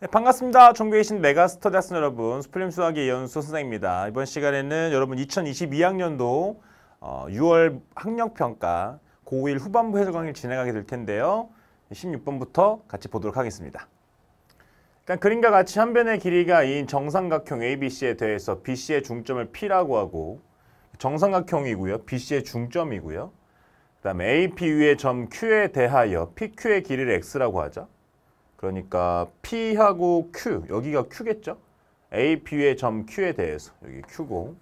네, 반갑습니다. 존경이신 메가스터디 학생 여러분, 스프림 수학의 연수 선생입니다. 이번 시간에는 여러분 2022학년도 어, 6월 학력평가 고1 후반부 해설 강의를 진행하게 될 텐데요. 16번부터 같이 보도록 하겠습니다. 일단 그림과 같이 한 변의 길이가 인 정삼각형 ABC에 대해서 BC의 중점을 P라고 하고 정삼각형이고요. BC의 중점이고요. 그 다음에 APU의 점 Q에 대하여 PQ의 길이를 X라고 하죠. 그러니까 P하고 Q, 여기가 Q겠죠? AP의 점 Q에 대해서, 여기 Q고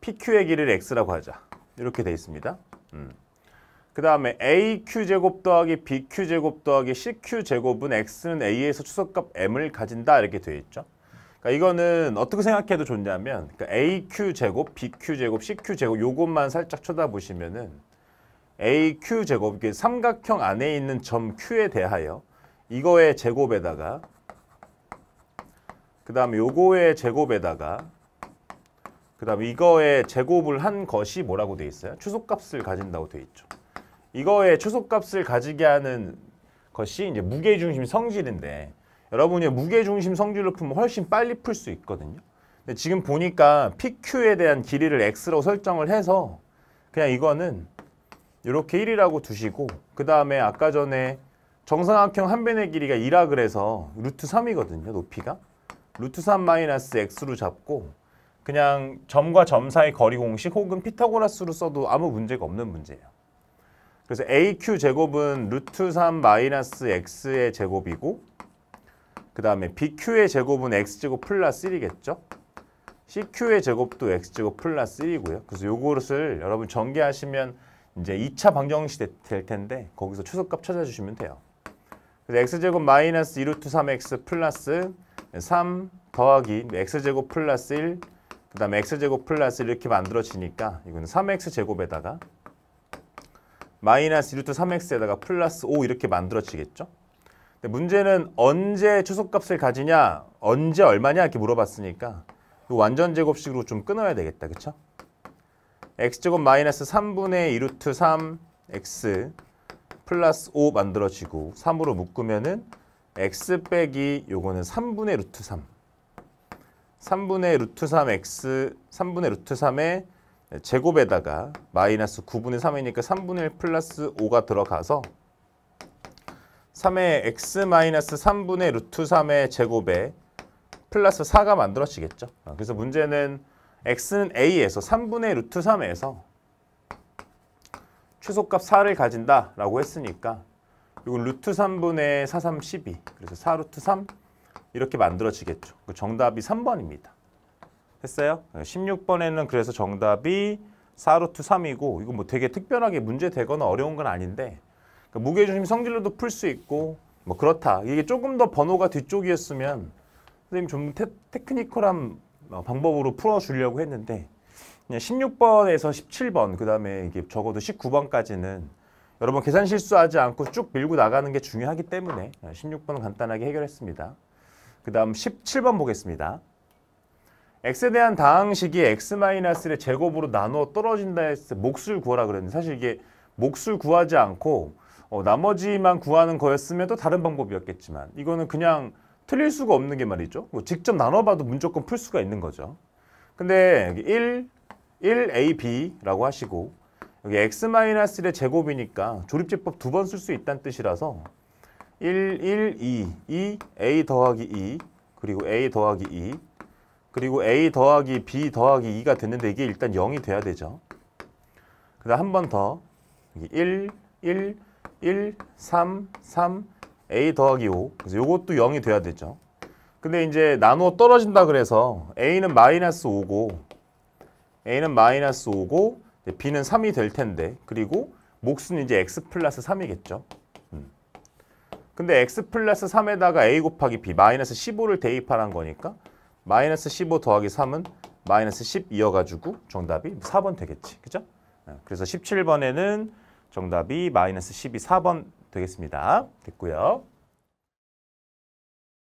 PQ의 길을 X라고 하자. 이렇게 돼 있습니다. 음. 그 다음에 AQ제곱 더하기 BQ제곱 더하기 CQ제곱은 X는 A에서 추석값 M을 가진다 이렇게 되 있죠. 그러니까 이거는 어떻게 생각해도 좋냐면 그러니까 AQ제곱, BQ제곱, CQ제곱 요것만 살짝 쳐다보시면은 AQ제곱, 삼각형 안에 있는 점 Q에 대하여 이거의 제곱에다가 그 다음에 요거의 제곱에다가 그 다음에 이거의 제곱을 한 것이 뭐라고 돼 있어요? 추속값을 가진다고 돼 있죠. 이거의 추속값을 가지게 하는 것이 이제 무게중심 성질인데 여러분이 무게중심 성질로 풀면 훨씬 빨리 풀 수 있거든요. 근데 지금 보니까 PQ에 대한 길이를 X로 설정을 해서 그냥 이거는 이렇게 1이라고 두시고 그 다음에 아까 전에 정사각형 한 변의 길이가 2라 그래서 루트 3이거든요. 높이가. 루트 3 마이너스 x로 잡고 그냥 점과 점 사이 거리 공식 혹은 피타고라스로 써도 아무 문제가 없는 문제예요. 그래서 AQ 제곱은 루트 3 마이너스 x의 제곱이고 그 다음에 BQ의 제곱은 x제곱 플러스 1이겠죠. CQ의 제곱도 x제곱 플러스 1이고요. 그래서 요것을 여러분 전개하시면 이제 2차 방정식 될 텐데 거기서 최소값 찾아주시면 돼요. 그래서 x제곱 마이너스 2루트 3x 플러스 3 더하기 x제곱 플러스 1, 그 다음에 x제곱 플러스 이렇게 만들어지니까 이거는 3x제곱에다가 마이너스 2루트 3x에다가 플러스 5 이렇게 만들어지겠죠? 근데 문제는 언제 추속값을 가지냐, 언제 얼마냐 이렇게 물어봤으니까 이 완전 제곱식으로 좀 끊어야 되겠다, 그쵸? x제곱 마이너스 3분의 2루트 3x 플러스 5 만들어지고 3으로 묶으면은 x 빼기 요거는 3분의 루트 3. 3분의 루트 3x, 3분의 루트 3의 제곱에다가 마이너스 9분의 3이니까 3분의 1 플러스 5가 들어가서 3의 x 마이너스 3분의 루트 3의 제곱에 플러스 4가 만들어지겠죠. 그래서 문제는 x는 a에서 3분의 루트 3에서 최소값 4를 가진다라고 했으니까 이건 루트 3분의 4, 3, 12 그래서 4루트 3 이렇게 만들어지겠죠. 그 정답이 3번입니다. 했어요? 16번에는 그래서 정답이 4루트 3이고 이거 뭐 되게 특별하게 문제 되거나 어려운 건 아닌데 그러니까 무게중심 성질로도 풀 수 있고 뭐 그렇다. 이게 조금 더 번호가 뒤쪽이었으면 선생님 좀 테, 크니컬한 어, 방법으로 풀어주려고 했는데 16번에서 17번 그다음에 이게 적어도 19번까지는 여러분 계산 실수하지 않고 쭉 밀고 나가는 게 중요하기 때문에 16번은 아, 간단하게 해결했습니다. 그다음 17번 보겠습니다. x에 대한 다항식이 x-를 제곱으로 나누어 떨어진다 했을 때 몫을 구하라 그랬는데 사실 이게 몫을 구하지 않고 어, 나머지만 구하는 거였으면 또 다른 방법이었겠지만 이거는 그냥 틀릴 수가 없는 게 말이죠. 뭐 직접 나눠봐도 무조건 풀 수가 있는 거죠. 근데 1, 1ab 라고 하시고 여기 x-1의 제곱이니까 조립제법 두 번 쓸 수 있다는 뜻이라서 1, 1, 2, 2, a 더하기 2 그리고 a 더하기 2 그리고 a 더하기 b 더하기 2가 됐는데 이게 일단 0이 돼야 되죠. 그 다음 한 번 더 여기 1, 1, 1, 3, 3, a 더하기 5 그래서 이것도 0이 돼야 되죠. 근데 이제 나누어 떨어진다 그래서 a는 마이너스 5고 A는 마이너스 5고 B는 3이 될 텐데 그리고 목수는 이제 X 플러스 3이겠죠. 음. 근데 X 플러스 3에다가 A 곱하기 B 마이너스 15를 대입하란 거니까 마이너스 15 더하기 3은 마이너스 10 이어가지고 정답이 4번 되겠지. 그죠? 예, 그래서 17번에는 정답이 마이너스 12, 4번 되겠습니다. 됐고요.